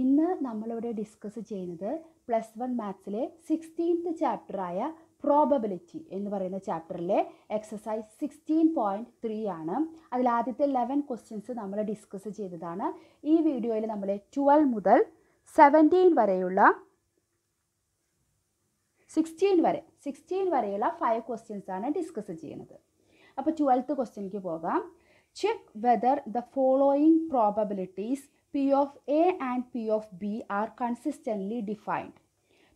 ഇന്ന് നമ്മളിവിടെ ഡിസ്കസ് ചെയ്യുന്നത് പ്ലസ് വൺ മാത്സിലെ സിക്സ്റ്റീൻത്ത് ചാപ്റ്ററായ പ്രോബബിലിറ്റി എന്ന് പറയുന്ന ചാപ്റ്ററിലെ എക്സസൈസ് സിക്സ്റ്റീൻ പോയിൻറ്റ് ത്രീ ആണ് അതിൽ ആദ്യത്തെ ലെവൻ ക്വസ്റ്റ്യൻസ് നമ്മൾ ഡിസ്കസ് ചെയ്തതാണ് ഈ വീഡിയോയിൽ നമ്മൾ ട്വൽവ് മുതൽ സെവൻറ്റീൻ വരെയുള്ള സിക്സ്റ്റീൻ വരെ സിക്സ്റ്റീൻ വരെയുള്ള ഫൈവ് ക്വസ്റ്റ്യൻസ് ആണ് ഡിസ്കസ് ചെയ്യുന്നത് അപ്പോൾ ട്വൽത്ത് ക്വസ്റ്റ്യനിക്ക് പോകാം check whether the following probabilities P of A and P of B are consistently defined.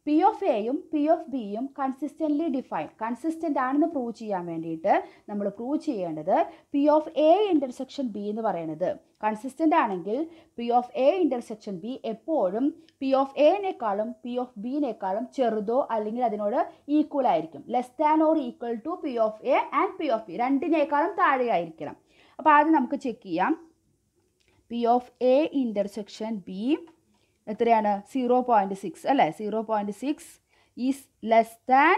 P of എയും പി ഓഫ് ബിയും കൺസിസ്റ്റൻ്റ്ലി ഡിഫൈൻഡ് കൺസിസ്റ്റൻ്റ് ആണെന്ന് പ്രൂവ് ചെയ്യാൻ വേണ്ടിയിട്ട് നമ്മൾ പ്രൂവ് ചെയ്യേണ്ടത് P of A intersection B എന്ന് പറയുന്നത് കൺസിസ്റ്റൻ്റ് ആണെങ്കിൽ P of A intersection B എപ്പോഴും പി ഓഫ് എനേക്കാളും പി ഓഫ് ബിനേക്കാളും ചെറുതോ അല്ലെങ്കിൽ അതിനോട് ഈക്വൽ ആയിരിക്കും less than or equal to P of A and P of B രണ്ടിനേക്കാളും താഴെയായിരിക്കണം അപ്പോൾ ആദ്യം നമുക്ക് ചെക്ക് ചെയ്യാം P of A intersection B എത്രയാണ് സീറോ പോയിൻറ്റ് സിക്സ് അല്ലേ zero point six is less than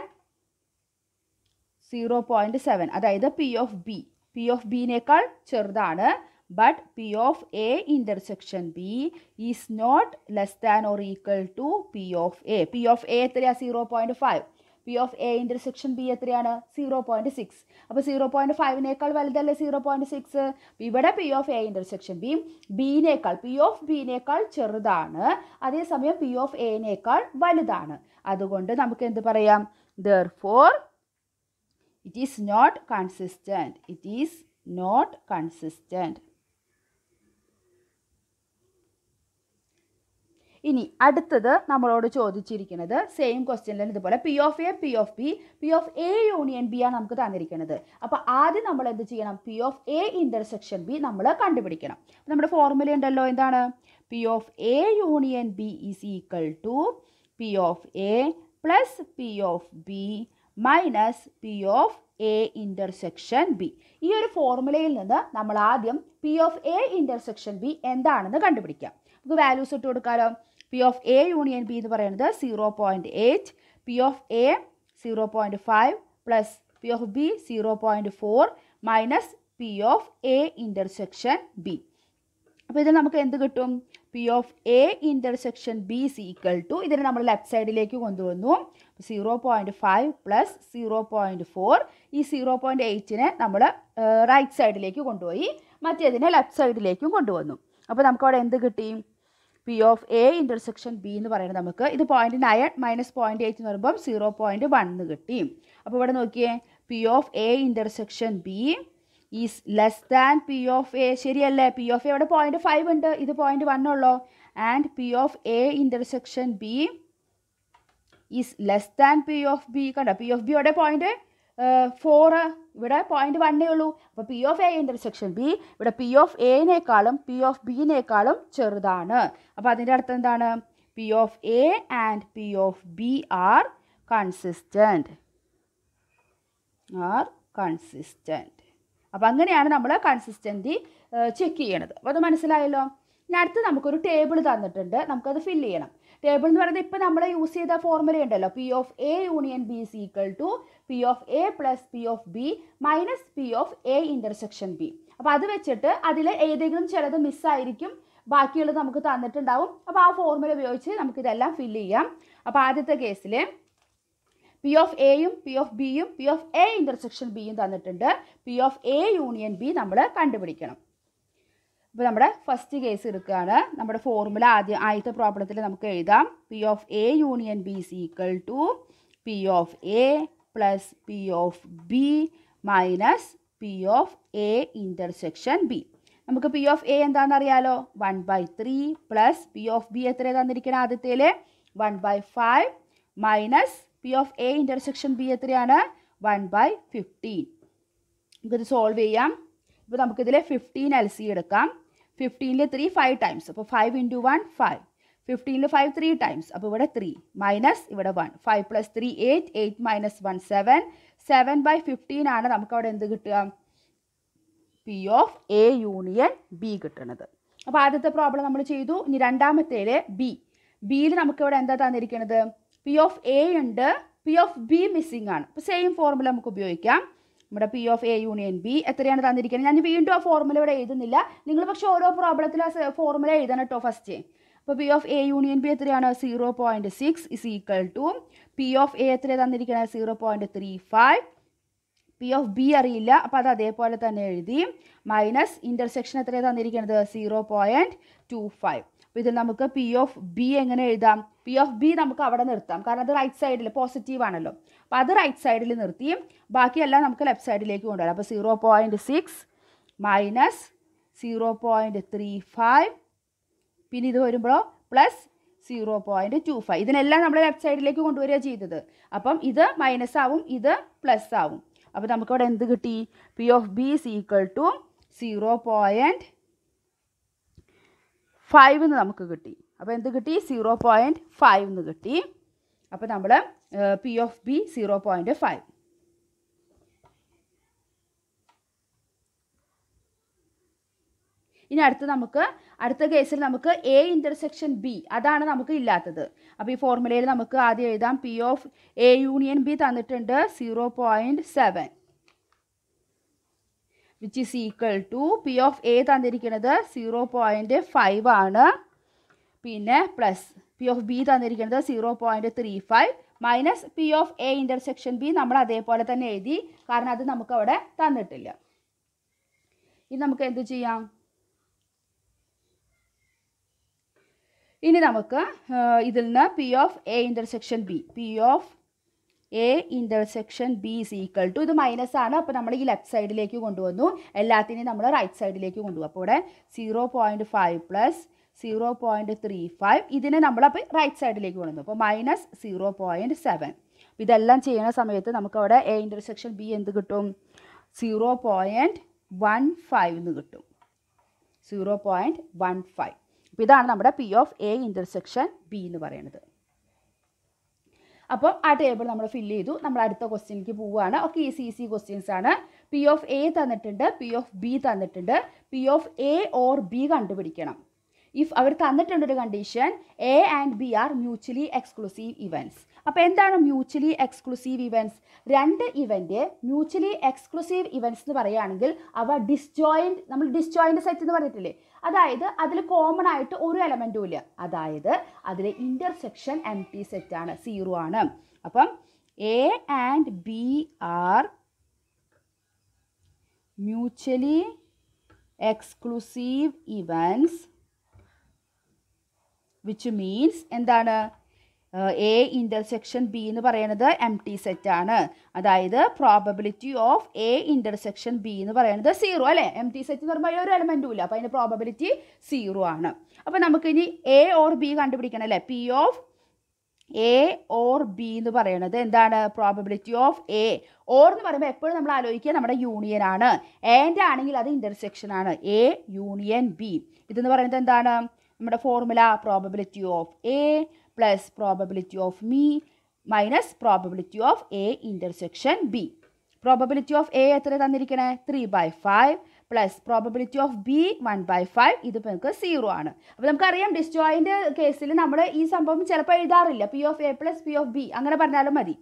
zero point seven അതായത് P of B P of ബിനേക്കാൾ ചെറുതാണ് but P of A intersection B is not less than or equal to P of A P of A എത്രയാണ് zero point five P of A intersection B എത്രയാണ് zero point six അപ്പോൾ zero point ഫൈവിനേക്കാൾ വലുതല്ലേ zero point six ഇവിടെ P of A intersection B ബിനേക്കാൾ P of ബിനേക്കാൾ ചെറുതാണ് അതേസമയം പി ഓഫ് എനേക്കാൾ വലുതാണ് അതുകൊണ്ട് നമുക്ക് എന്ത് പറയാം therefore it is not consistent it is not consistent ഇനി അടുത്തത് നമ്മളോട് ചോദിച്ചിരിക്കുന്നത് സെയിം തന്നെ ഇതുപോലെ P of A P of B P of A union B ആണ് നമുക്ക് തന്നിരിക്കുന്നത് അപ്പോൾ ആദ്യം നമ്മൾ എന്ത് ചെയ്യണം P of A intersection B നമ്മൾ കണ്ടുപിടിക്കണം നമ്മുടെ ഫോർമുല ഉണ്ടല്ലോ എന്താണ് P of A union B is equal to P of A plus P of B minus P of A intersection B ഈ ഒരു ഫോർമുലയിൽ നിന്ന് നമ്മൾ ആദ്യം P of A intersection B എന്താണെന്ന് കണ്ടുപിടിക്കാം നമുക്ക് വാല്യൂസ് ഇട്ട് കൊടുക്കാമല്ലോ P of A union B എന്ന് പറയുന്നത് zero point eight P of A zero point five plus P of B zero point four minus P of A intersection B അപ്പോൾ ഇത് നമുക്ക് എന്ത് കിട്ടും P of A intersection B C equal to ഇതിനെ നമ്മൾ left സൈഡിലേക്ക് കൊണ്ടുവന്നു zero point five plus zero point four ഈ സീറോ പോയിൻറ്റ് എയ്റ്റിനെ നമ്മൾ റൈറ്റ് സൈഡിലേക്ക് കൊണ്ടുപോയി മറ്റേതിനെ ലെഫ്റ്റ് സൈഡിലേക്കും കൊണ്ടുവന്നു അപ്പോൾ നമുക്ക് അവിടെ എന്ത് കിട്ടി P of A intersection B എന്ന് പറയുന്നത് നമുക്ക് ഇത് point nine minus point eight എന്ന് പറയുമ്പം സീറോ പോയിൻറ്റ് വൺ എന്ന് കിട്ടി അപ്പോൾ ഇവിടെ നോക്കിയേ P of A intersection B is less than P of A ശരിയല്ലേ പി ഓഫ് എ ഇവിടെ പോയിൻറ്റ് ഫൈവ് ഉണ്ട് ഇത് പോയിൻറ്റ് വൺ ഉള്ളോ and P of A intersection B is less than P of B കണ്ടോ പി ഓഫ് ബി അവിടെ point four ഇവിടെ point വണ്ണേ ഉള്ളൂ അപ്പോൾ P of A intersection B ഇവിടെ പി ഓഫ് എനേക്കാളും പി ഓഫ് ബിനേക്കാളും ചെറുതാണ് അപ്പോൾ അതിൻ്റെ അർത്ഥം എന്താണ് P of A and P of B are consistent are consistent അപ്പോൾ അങ്ങനെയാണ് നമ്മൾ കൺസിസ്റ്റൻറ്റി ചെക്ക് ചെയ്യണത് അപ്പോൾ അത് മനസ്സിലായല്ലോ ഇനി അടുത്ത് നമുക്കൊരു ടേബിൾ തന്നിട്ടുണ്ട് നമുക്കത് ഫില്ല് ചെയ്യണം ടേബിൾ എന്ന് പറയുന്നത് ഇപ്പം നമ്മൾ യൂസ് ചെയ്ത ഫോർമുല ഉണ്ടല്ലോ P of A union B is equal to P of A plus P of B minus P of A intersection B അപ്പോൾ അത് വെച്ചിട്ട് അതിൽ ഏതെങ്കിലും ചിലത് മിസ്സായിരിക്കും ബാക്കിയുള്ളത് നമുക്ക് തന്നിട്ടുണ്ടാവും അപ്പോൾ ആ ഫോർമുല ഉപയോഗിച്ച് നമുക്കിതെല്ലാം ഫില്ല് ചെയ്യാം അപ്പോൾ ആദ്യത്തെ കേസിൽ പി ഓഫ് എയും പി ഓഫ് ബിയും പി ഓഫ് എ ഇൻ്റർസെക്ഷൻ ബിയും തന്നിട്ടുണ്ട് P of A union B നമ്മൾ കണ്ടുപിടിക്കണം അപ്പോൾ നമ്മുടെ ഫസ്റ്റ് കേസ് എടുക്കുകയാണ് നമ്മുടെ ഫോർമുല ആദ്യം ആദ്യത്തെ പ്രോബ്ലത്തിൽ നമുക്ക് എഴുതാം P of A union B is equal to P of A plus P of B minus P of A intersection B നമുക്ക് പി ഓഫ് എ എന്താണെന്ന് അറിയാലോ one by three plus P of B എത്ര തന്നിരിക്കണം ആദ്യത്തേൽ one by five minus P of A intersection B എത്രയാണ് one by fifteen നമുക്കിത് solve ചെയ്യാം ഇപ്പോൾ നമുക്കിതിൽ ഫിഫ്റ്റീൻ എൽ സി എടുക്കാം ഫിഫ്റ്റീനിൽ ത്രീ ഫൈവ് ടൈംസ് അപ്പോൾ ഫൈവ് ഇൻറ്റു വൺ ഫൈവ് ഫിഫ്റ്റീനിൽ ഫൈവ് ത്രീ ടൈംസ് അപ്പോൾ ഇവിടെ ത്രീ മൈനസ് ഇവിടെ one five plus three eight eight minus one seven seven by fifteen ആണ് നമുക്ക് അവിടെ എന്ത് കിട്ടുക P of A union B കിട്ടുന്നത് അപ്പോൾ ആദ്യത്തെ പ്രോബ്ലം നമ്മൾ ചെയ്തു ഇനി രണ്ടാമത്തേത് ബി ബിയിൽ നമുക്കിവിടെ എന്താ തന്നിരിക്കുന്നത് പി ഓഫ് എ ഉണ്ട് പി ഓഫ് ബി മിസ്സിംഗ് ആണ് അപ്പോൾ സെയിം ഫോർമുല നമുക്ക് ഉപയോഗിക്കാം നമ്മുടെ P of A union B എത്രയാണ് തന്നിരിക്കുന്നത് ഞാൻ വീണ്ടും ആ ഫോർമുല ഇവിടെ എഴുതുന്നില്ല നിങ്ങൾ പക്ഷേ ഓരോ പ്രോബ്ലത്തിൽ ആ ഫോർമുല എഴുതണം കേട്ടോ ഫസ്റ്റ് അപ്പോൾ P of A union B എത്രയാണ് zero point six is equal to P of A എത്രയാണ് തന്നിരിക്കുന്നത് zero point three five P of B അറിയില്ല അപ്പോൾ അത് അതേപോലെ തന്നെ എഴുതി മൈനസ് ഇൻ്റർസെക്ഷൻ എത്രയാണ് തന്നിരിക്കുന്നത് സീറോ പോയിൻറ്റ് ടു ഫൈവ് അപ്പോൾ ഇതിൽ നമുക്ക് പി ഓഫ് ബി എങ്ങനെ എഴുതാം പി ഓഫ് ബി നമുക്ക് അവിടെ നിർത്താം കാരണം അത് റൈറ്റ് സൈഡിൽ പോസിറ്റീവ് ആണല്ലോ അപ്പോൾ അത് റൈറ്റ് സൈഡിൽ നിർത്തി ബാക്കിയെല്ലാം നമുക്ക് ലെഫ്റ്റ് സൈഡിലേക്ക് കൊണ്ടുവരാം അപ്പോൾ zero point six minus zero point three five പിന്നെ ഇത് വരുമ്പോൾ plus zero point two five ഇതിനെല്ലാം നമ്മൾ ലെഫ്റ്റ് സൈഡിലേക്ക് കൊണ്ടുവരിക ചെയ്തത് അപ്പം ഇത് മൈനസ് ആവും ഇത് പ്ലസ് ആവും അപ്പോൾ നമുക്കവിടെ എന്ത് കിട്ടി P of B is equal to zero point five എന്ന് നമുക്ക് കിട്ടി അപ്പോൾ എന്ത് കിട്ടി സീറോ പോയിൻറ്റ് ഫൈവ് എന്ന് കിട്ടി അപ്പോൾ നമ്മൾ P of B zero point five ഇനി അടുത്ത് നമുക്ക് അടുത്ത കേസിൽ നമുക്ക് എ ഇൻ്റർസെക്ഷൻ ബി അതാണ് നമുക്ക് ഇല്ലാത്തത് അപ്പോൾ ഈ ഫോർമുലയിൽ നമുക്ക് ആദ്യം എഴുതാം P of A union B തന്നിട്ടുണ്ട് zero point seven which is equal to P of A തന്നിരിക്കുന്നത് സീറോ പോയിൻ്റ് ഫൈവ് ആണ് പിന്നെ പ്ലസ് പി ഓഫ് ബി തന്നിരിക്കുന്നത് zero point three five minus P of A intersection B നമ്മൾ അതേപോലെ തന്നെ എഴുതി കാരണം അത് നമുക്ക് അവിടെ തന്നിട്ടില്ല ഇനി നമുക്ക് എന്ത് ചെയ്യാം ഇനി നമുക്ക് ഇതിൽ നിന്ന് P of A intersection B P of A intersection B is equal to ഇത് മൈനസ് ആണ് അപ്പോൾ നമ്മൾ ഈ ലെഫ്റ്റ് സൈഡിലേക്ക് കൊണ്ടുവന്നു എല്ലാത്തിനെയും നമ്മൾ റൈറ്റ് സൈഡിലേക്ക് കൊണ്ടുപോകും അപ്പോൾ ഇവിടെ zero point five plus zero point three five ഇതിനെ നമ്മൾ അപ്പോൾ റൈറ്റ് സൈഡിലേക്ക് കൊണ്ടുവന്നു അപ്പോൾ മൈനസ് സീറോ പോയിൻറ്റ് സെവൻ ഇതെല്ലാം ചെയ്യുന്ന സമയത്ത് നമുക്കവിടെ എ ഇൻ്റർസെക്ഷൻ ബി എന്ത് കിട്ടും സീറോ പോയിൻറ്റ് വൺ ഫൈവ് എന്ന് കിട്ടും സീറോ പോയിൻറ്റ് വൺ ഫൈവ് അപ്പോൾ ഇതാണ് നമ്മുടെ P of A intersection B എന്ന് പറയുന്നത് അപ്പോൾ ആ ടേബിൾ നമ്മൾ ഫില്ല് ചെയ്തു നമ്മൾ അടുത്ത ക്വസ്റ്റ്യനിലേക്ക് പോവുകയാണ് ഒക്കെ ഈസി ഈസി ക്വസ്റ്റ്യൻസ് ആണ് പി ഓഫ് എ തന്നിട്ടുണ്ട് പി ഓഫ് ബി തന്നിട്ടുണ്ട് P of A or B കണ്ടുപിടിക്കണം ഇഫ് അവർ തന്നിട്ടുണ്ടൊരു condition A and B are mutually exclusive events അപ്പോൾ എന്താണ് മ്യൂച്വലി എക്സ്ക്ലൂസീവ് ഇവൻറ്റ്സ് രണ്ട് ഇവൻറ്റ് മ്യൂച്വലി എക്സ്ക്ലൂസീവ് ഇവൻറ്റ്സ് എന്ന് പറയുകയാണെങ്കിൽ അവ ഡിസ്ജോയിൻറ്റ് നമ്മൾ ഡിസ്ജോയിൻറ്റ് സെറ്റ് എന്ന് പറഞ്ഞിട്ടില്ലേ അതായത് അതിൽ കോമൺ ആയിട്ട് ഒരു എലമെൻറ്റും ഇല്ല അതായത് അതിലെ ഇൻ്റർസെക്ഷൻ എം ടി സെറ്റാണ് സീറോ ആണ് അപ്പം A and B are mutually exclusive events which means എന്താണ് എ ഇൻ്റർസെക്ഷൻ ബി എന്ന് പറയുന്നത് എം ടി സെറ്റ് ആണ് അതായത് probability of A intersection B എന്ന് പറയുന്നത് സീറോ അല്ലേ എം ടി സെറ്റ് എന്ന് പറയുമ്പോൾ ഒരു എലമെൻറ്റും ഇല്ല അപ്പോൾ അതിൻ്റെ പ്രോബബിലിറ്റി സീറോ ആണ് അപ്പോൾ നമുക്കിനി എ ഓർ ബി കണ്ടുപിടിക്കണം അല്ലേ P of A or B എന്ന് പറയുന്നത് എന്താണ് പ്രോബബിലിറ്റി ഓഫ് എ ഓർ എന്ന് പറയുമ്പോൾ എപ്പോഴും നമ്മൾ ആലോചിക്കുക നമ്മുടെ യൂണിയൻ ആണ് എൻ്റെ ആണെങ്കിൽ അത് ഇൻ്റർസെക്ഷൻ ആണ് എ യൂണിയൻ ബി ഇതെന്ന് പറയുന്നത് എന്താണ് നമ്മുടെ formula probability of A plus probability of B minus probability of A intersection B probability of A എത്ര തന്നിരിക്കണേ three by five plus probability of B one by five ഇത് നമുക്ക് zero ആണ് അപ്പോൾ നമുക്കറിയാം ഡിസ്ജോയിൻ്റെ കേസിൽ നമ്മൾ ഈ സംഭവം ചിലപ്പോൾ എഴുതാറില്ല P of A plus P of B അങ്ങനെ പറഞ്ഞാലും മതി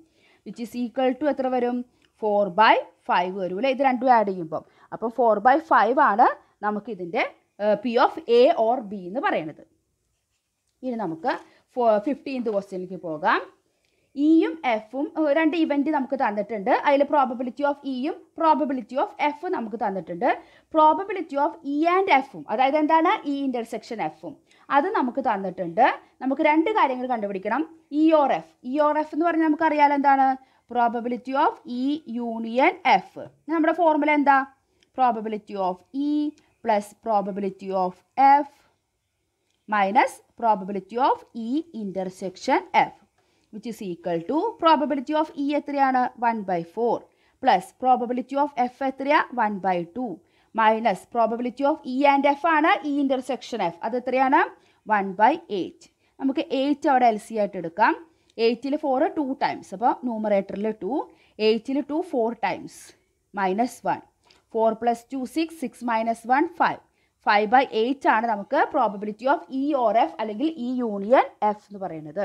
വിച്ച് ഇസ് ഈക്വൽ ടു എത്ര വരും ഫോർ ബൈ ഫൈവ് വരും അല്ലേ ഇത് രണ്ടും ആഡ് ചെയ്യുമ്പം അപ്പോൾ ഫോർ ബൈ ഫൈവ് ആണ് നമുക്കിതിൻ്റെ P of A or B എന്ന് പറയണത് ഇനി നമുക്ക് ഫിഫ്റ്റീൻത് ക്വസ്റ്റ്യനിലേക്ക് പോകാം ഇയും എഫും രണ്ട് ഇവൻറ്റ് നമുക്ക് തന്നിട്ടുണ്ട് അതിൽ പ്രോബബിലിറ്റി ഓഫ് ഇയും പ്രോബബിലിറ്റി ഓഫ് എഫ് നമുക്ക് തന്നിട്ടുണ്ട് പ്രോബബിലിറ്റി ഓഫ് ഇ ആൻഡ് എഫും അതായത് എന്താണ് ഇ ഇൻ്റർസെക്ഷൻ എഫും അത് നമുക്ക് തന്നിട്ടുണ്ട് നമുക്ക് രണ്ട് കാര്യങ്ങൾ കണ്ടുപിടിക്കണം E or F E or F എന്ന് പറഞ്ഞാൽ നമുക്കറിയാലോ എന്താണ് probability of E union F നമ്മുടെ ഫോർമുല എന്താ probability of E plus probability of F minus probability of E intersection F which is equal to probability of E എത്രയാണ് one by four plus probability of F എത്രയാണ് one by two minus probability of E and F ആണ് E intersection F അത് എത്രയാണ് one by eight നമുക്ക് eight അവിടെ L C ആയിട്ട് എടുക്കാം എയ്റ്റിൽ ഫോർ ടു ടൈംസ് അപ്പോൾ ന്യൂമറേറ്ററിൽ ടു എയ്റ്റിൽ two four times minus one four plus two six six minus one five five by eight ആണ് നമുക്ക് probability of E or F അല്ലെങ്കിൽ ഇ യൂണിയൻ എഫ് എന്ന് പറയുന്നത്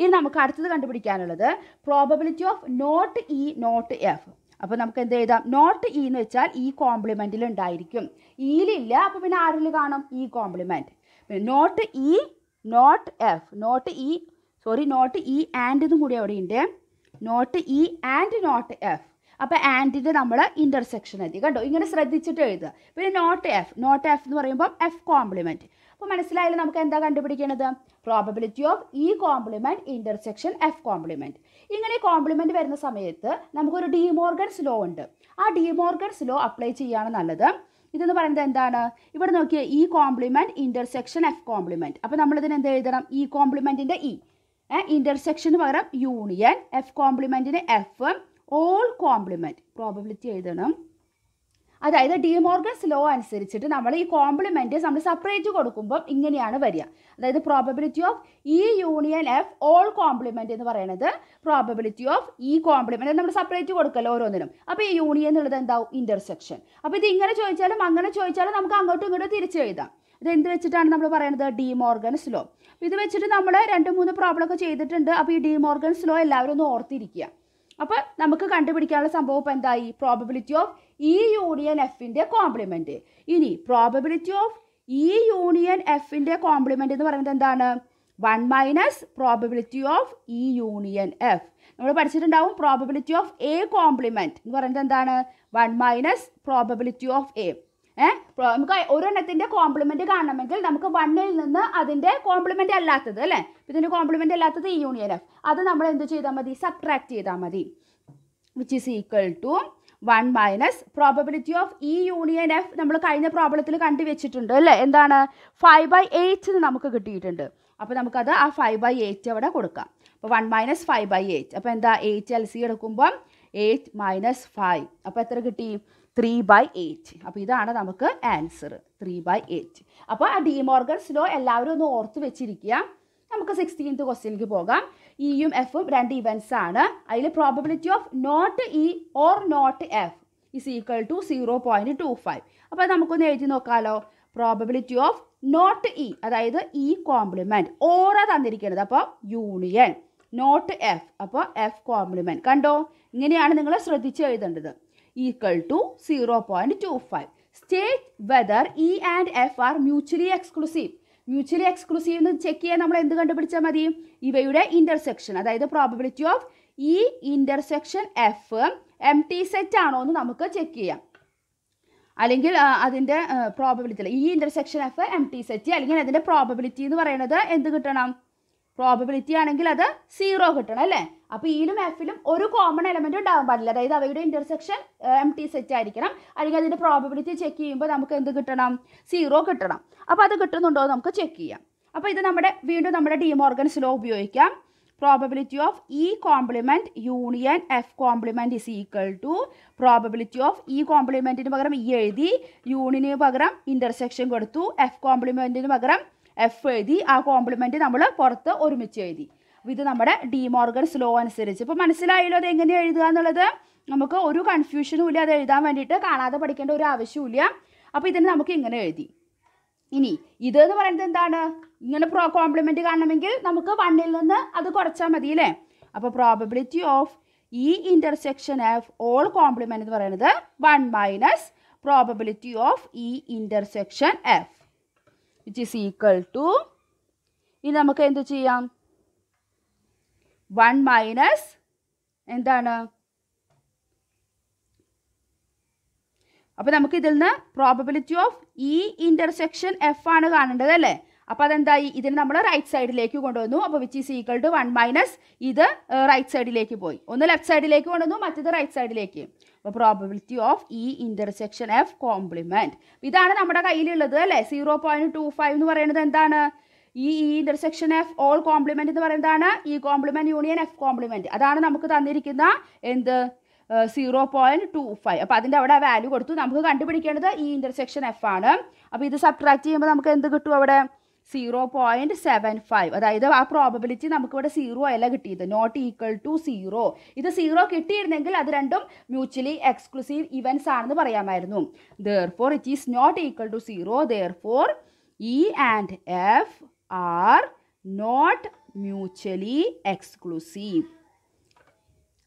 ഇനി നമുക്ക് അടുത്തത് കണ്ടുപിടിക്കാനുള്ളത് probability of not E not F അപ്പോൾ നമുക്ക് എന്ത് എഴുതാം നോട്ട് ഇ e എന്ന് വെച്ചാൽ ഇ e കോംപ്ലിമെൻറ്റിൽ ഉണ്ടായിരിക്കും e ഇയിലില്ല അപ്പോൾ പിന്നെ ആരിൽ കാണും ഇ കോംപ്ലിമെൻറ്റ് പിന്നെ not E not F not E sorry not E and എന്നും കൂടി അവിടെ ഉണ്ട് not E and not F അപ്പോൾ ആൻഡിൻ്റെ നമ്മൾ ഇൻ്റർസെക്ഷൻ എത്തി കണ്ടോ ഇങ്ങനെ ശ്രദ്ധിച്ചിട്ട് എഴുതുക പിന്നെ നോട്ട് എഫ് നോട്ട് എഫ് എന്ന് പറയുമ്പോൾ എഫ് കോംപ്ലിമെൻറ്റ് അപ്പോൾ മനസ്സിലായാലും നമുക്ക് എന്താ കണ്ടുപിടിക്കേണ്ടത് probability of E complement intersection F complement ഇങ്ങനെ കോംപ്ലിമെൻറ്റ് വരുന്ന സമയത്ത് നമുക്കൊരു ഡിമോർഗൻസ് ലോ ഉണ്ട് ആ ഡിമോർഗൻസ് ലോ അപ്ലൈ ചെയ്യുകയാണ് നല്ലത് ഇതെന്ന് പറയുന്നത് എന്താണ് ഇവിടെ നോക്കിയ E complement intersection F complement അപ്പോൾ നമ്മളിതിന് എന്ത് എഴുതണം ഇ കോംപ്ലിമെൻറ്റിൻ്റെ ഇ ഇൻ്റർസെക്ഷന് പകരം യൂണിയൻ എഫ് കോംപ്ലിമെൻറ്റിന് എഫ് ഓൾ കോംപ്ലിമെൻറ്റ് പ്രോബബിലിറ്റി എഴുതണം അതായത് ഡിമോർഗൻസ് ലോ അനുസരിച്ചിട്ട് നമ്മൾ ഈ കോംപ്ലിമെൻ്റ് നമ്മൾ സെപ്പറേറ്റ് കൊടുക്കുമ്പോൾ ഇങ്ങനെയാണ് വരിക അതായത് probability of E union F whole complement എന്ന് പറയുന്നത് പ്രോബബിലിറ്റി ഓഫ് ഇ കോംപ്ലിമെൻ്റ് നമ്മൾ സെപ്പറേറ്റ് കൊടുക്കല്ലോ ഓരോന്നിനും അപ്പോൾ ഈ യൂണിയൻ എന്നുള്ളത് എന്താവും ഇൻ്റർസെക്ഷൻ അപ്പോൾ ഇത് ഇങ്ങനെ ചോദിച്ചാലും അങ്ങനെ ചോദിച്ചാലും നമുക്ക് അങ്ങോട്ടും ഇങ്ങോട്ടും തിരിച്ചെഴുതാം ഇത് എന്ത് വെച്ചിട്ടാണ് നമ്മൾ പറയുന്നത് ഡിമോർഗൻസ് ലോ ഇത് വെച്ചിട്ട് നമ്മൾ രണ്ട് മൂന്ന് പ്രോബ്ലം ഒക്കെ ചെയ്തിട്ടുണ്ട് അപ്പോൾ ഈ ഡിമോർഗൻസ് ലോ എല്ലാവരും ഒന്ന് ഓർത്തിരിക്കുക അപ്പോൾ നമുക്ക് കണ്ടുപിടിക്കാനുള്ള സംഭവം ഇപ്പോൾ എന്തായി പ്രോബബിലിറ്റി ഓഫ് ഇ യൂണിയൻ എഫിൻ്റെ കോംപ്ലിമെൻറ്റ് ഇനി പ്രോബബിലിറ്റി ഓഫ് ഇ യൂണിയൻ എഫിൻ്റെ കോംപ്ലിമെൻ്റ് എന്ന് പറയുന്നത് എന്താണ് one minus probability of E union F നമ്മൾ പഠിച്ചിട്ടുണ്ടാവും പ്രോബബിലിറ്റി ഓഫ് എ കോംപ്ലിമെൻറ്റ് എന്ന് പറയുന്നത് എന്താണ് one minus probability of A ഏഹ് നമുക്ക് ഒരെണ്ണത്തിൻ്റെ കോംപ്ലിമെൻറ്റ് കാണണമെങ്കിൽ നമുക്ക് വണ്ണിൽ നിന്ന് അതിൻ്റെ കോംപ്ലിമെൻ്റ് അല്ലാത്തത് അല്ലേ ഇതിൻ്റെ കോംപ്ലിമെൻ്റ് അല്ലാത്തത് ഈ യൂണിയൻ എഫ് അത് നമ്മൾ എന്ത് ചെയ്താൽ മതി സബ്ട്രാക്ട് ചെയ്താൽ മതി which is equal to one minus probability of E union F നമ്മൾ കഴിഞ്ഞ പ്രോബ്ലത്തിൽ വെച്ചിട്ടുണ്ട് അല്ലേ എന്താണ് ഫൈവ് ബൈ എയ്റ്റ് നമുക്ക് കിട്ടിയിട്ടുണ്ട് അപ്പോൾ നമുക്കത് ആ ഫൈവ് ബൈ എയ്റ്റ് അവിടെ കൊടുക്കാം അപ്പോൾ one minus five by eight അപ്പോൾ എന്താ എയ്റ്റ് എൽ സി എടുക്കുമ്പം എയ്റ്റ് മൈനസ് ഫൈവ് അപ്പോൾ എത്ര കിട്ടി ത്രീ ബൈ എയ്റ്റ് അപ്പോൾ ഇതാണ് നമുക്ക് ആൻസർ ത്രീ ബൈ എയ്റ്റ് അപ്പോൾ ആ ഡിമോർഗൻസ് ലോ എല്ലാവരും ഒന്ന് ഓർത്ത് വെച്ചിരിക്കുക നമുക്ക് സിക്സ്റ്റീൻത്ത് ക്വസ്റ്റ്യനിലേക്ക് പോകാം ഇയും e എഫും രണ്ട് ഇവൻസ് ആണ് അതിൽ probability of not E or not F is equal to zero point two five അപ്പോൾ നമുക്കൊന്ന് എഴുതി നോക്കാമല്ലോ പ്രോബബിലിറ്റി ഓഫ് നോട്ട് ഇ അതായത് ഇ കോംപ്ലിമെൻറ്റ് ഓറ തന്നിരിക്കുന്നത് അപ്പോൾ യൂണിയൻ നോട്ട് എഫ് അപ്പോൾ എഫ് കോംപ്ലിമെൻറ്റ് കണ്ടോ ഇങ്ങനെയാണ് നിങ്ങൾ ശ്രദ്ധിച്ച് എഴുതേണ്ടത് two zero 0.25. Two five state whether E and F are mutually exclusive എന്ന് ചെക്ക് ചെയ്യാൻ നമ്മൾ എന്ത് കണ്ടുപിടിച്ചാൽ മതി ഇവയുടെ ഇന്റർസെക്ഷൻ അതായത് probability of E intersection F empty set ആണോ എന്ന് നമുക്ക് ചെക്ക് ചെയ്യാം അല്ലെങ്കിൽ അതിൻ്റെ probability E intersection F empty set അല്ലെങ്കിൽ അതിൻ്റെ പ്രോബിലിറ്റി എന്ന് പറയുന്നത് എന്ത് കിട്ടണം പ്രോബബിലിറ്റി ആണെങ്കിൽ അത് സീറോ കിട്ടണം അല്ലേ അപ്പോൾ ഈലും എഫിലും ഒരു കോമൺ എലമെന്റ് ഉണ്ടാകാൻ പാടില്ല അതായത് അവയുടെ ഇൻ്റർസെക്ഷൻ എം ടി സെറ്റ് ആയിരിക്കണം അല്ലെങ്കിൽ അതിൻ്റെ പ്രോബബിലിറ്റി ചെക്ക് ചെയ്യുമ്പോൾ നമുക്ക് എന്ത് കിട്ടണം സീറോ കിട്ടണം അപ്പോൾ അത് കിട്ടുന്നുണ്ടോ നമുക്ക് ചെക്ക് ചെയ്യാം അപ്പോൾ ഇത് നമ്മുടെ വീണ്ടും നമ്മുടെ ഡിമോർഗൻസ് ലോ ഉപയോഗിക്കാം probability of E complement union F complement is equal to probability of E കോംപ്ലിമെൻറ്റിന് പകരം ഇ e എഴുതി യൂണിന് പകരം ഇൻ്റർസെക്ഷൻ കൊടുത്തു എഫ് കോംപ്ലിമെൻറ്റിന് പകരം എഫ് എഴുതി ആ കോംപ്ലിമെൻറ്റ് നമ്മൾ പുറത്ത് ഒരുമിച്ച് എഴുതി അപ്പോൾ ഇത് നമ്മുടെ ഡി മോർഗൻ സ്ലോ അനുസരിച്ച് ഇപ്പോൾ മനസ്സിലായല്ലോ അത് എങ്ങനെ എഴുതുക എന്നുള്ളത് നമുക്ക് ഒരു കൺഫ്യൂഷനും ഇല്ല അത് എഴുതാൻ വേണ്ടിയിട്ട് കാണാതെ പഠിക്കേണ്ട ഒരു ഇല്ല അപ്പോൾ ഇതിന് നമുക്ക് ഇങ്ങനെ എഴുതി ഇനി ഇത് എന്ന് പറയുന്നത് എന്താണ് ഇങ്ങനെ പ്രോ കോംപ്ലിമെൻറ്റ് കാണണമെങ്കിൽ നമുക്ക് വണ്ണിൽ നിന്ന് അത് കുറച്ചാൽ മതി അല്ലേ അപ്പോൾ probability of E intersection F whole complement എന്ന് പറയുന്നത് one minus probability of E intersection F which is equal to ഇനി നമുക്ക് എന്ത് ചെയ്യാം വൺ മൈനസ് എന്താണ് അപ്പോൾ നമുക്ക് ഇതിൽ നിന്ന് probability of E intersection F ആണ് കാണേണ്ടത് അല്ലേ അപ്പോൾ അതെന്തായി ഇതിന് നമ്മൾ റൈറ്റ് സൈഡിലേക്ക് കൊണ്ടുവന്നു അപ്പോൾ which is equal to one minus ഇത് റൈറ്റ് സൈഡിലേക്ക് പോയി ഒന്ന് ലെഫ്റ്റ് സൈഡിലേക്ക് കൊണ്ടുവന്നു മറ്റേത് റൈറ്റ് സൈഡിലേക്ക് അപ്പോൾ probability of E intersection F complement ഇതാണ് നമ്മുടെ കയ്യിലുള്ളത് അല്ലേ സീറോ പോയിൻറ്റ് ടു ഫൈവ് എന്ന് പറയുന്നത് എന്താണ് ഈ E intersection F whole complement എന്ന് പറയുന്നതാണ് ഈ കോംപ്ലിമെൻറ്റ് യൂണിയൻ എഫ് കോംപ്ലിമെൻറ്റ് അതാണ് നമുക്ക് തന്നിരിക്കുന്ന എന്ത് സീറോ പോയിൻറ്റ് ടു ഫൈവ് അപ്പോൾ അതിൻ്റെ അവിടെ വാല്യൂ കൊടുത്തു നമുക്ക് കണ്ടുപിടിക്കേണ്ടത് ഈ ഇൻ്റർസെക്ഷൻ എഫ് ആണ് അപ്പോൾ ഇത് സബ്ട്രാക്ട് ചെയ്യുമ്പോൾ നമുക്ക് എന്ത് കിട്ടും അവിടെ സീറോ പോയിൻറ്റ് സെവൻ ഫൈവ് അതായത് ആ പ്രോബബിലിറ്റി നമുക്കിവിടെ സീറോ അല്ല കിട്ടിയത് നോട്ട് ഈക്വൽ ടു സീറോ ഇത് സീറോ കിട്ടിയിരുന്നെങ്കിൽ അത് രണ്ടും മ്യൂച്വലി എക്സ്ക്ലൂസീവ് ഇവൻസ് ആണെന്ന് പറയാമായിരുന്നു therefore it is not equal to zero therefore E and F are not mutually exclusive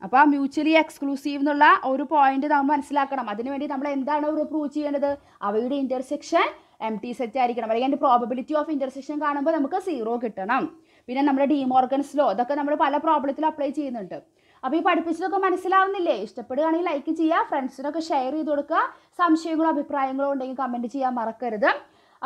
അപ്പോൾ മ്യൂച്വലി എക്സ്ക്ലൂസീവ് എന്നുള്ള ഒരു പോയിന്റ് നമ്മൾ മനസ്സിലാക്കണം അതിനുവേണ്ടി നമ്മൾ എന്താണ് പ്രൂവ് ചെയ്യേണ്ടത് അവയുടെ ഇൻ്റർസെക്ഷൻ എം ടി സെറ്റ് ആയിരിക്കണം അല്ലെങ്കിൽ അതിൻ്റെ പ്രോബിലിറ്റി ഓഫ് ഇൻ്റർസെക്ഷൻ കാണുമ്പോൾ നമുക്ക് സീറോ കിട്ടണം പിന്നെ നമ്മുടെ മോർഗൻസ് ലോ ഇതൊക്കെ നമ്മൾ പല പ്രോബ്ലത്തിൽ അപ്ലൈ ചെയ്യുന്നുണ്ട് അപ്പോൾ ഈ പഠിപ്പിച്ചതൊക്കെ മനസ്സിലാവുന്നില്ലേ ഇഷ്ടപ്പെടുകയാണെങ്കിൽ ലൈക്ക് ചെയ്യുക ഫ്രണ്ട്സിനൊക്കെ ഷെയർ ചെയ്ത് കൊടുക്കുക സംശയങ്ങളോ അഭിപ്രായങ്ങളോ ഉണ്ടെങ്കിൽ കമൻറ്റ് ചെയ്യാൻ മറക്കരുത്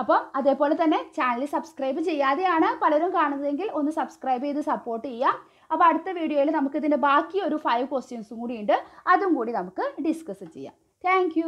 അപ്പം അതേപോലെ തന്നെ ചാനൽ സബ്സ്ക്രൈബ് ചെയ്യാതെയാണ് പലരും കാണുന്നതെങ്കിൽ ഒന്ന് സബ്സ്ക്രൈബ് ചെയ്ത് സപ്പോർട്ട് ചെയ്യാം അപ്പോൾ അടുത്ത വീഡിയോയിൽ നമുക്ക് ഇതിൻ്റെ ബാക്കി ഒരു ഫൈവ് ക്വസ്റ്റ്യൻസും കൂടി ഉണ്ട് അതും കൂടി നമുക്ക് ഡിസ്കസ് ചെയ്യാം താങ്ക്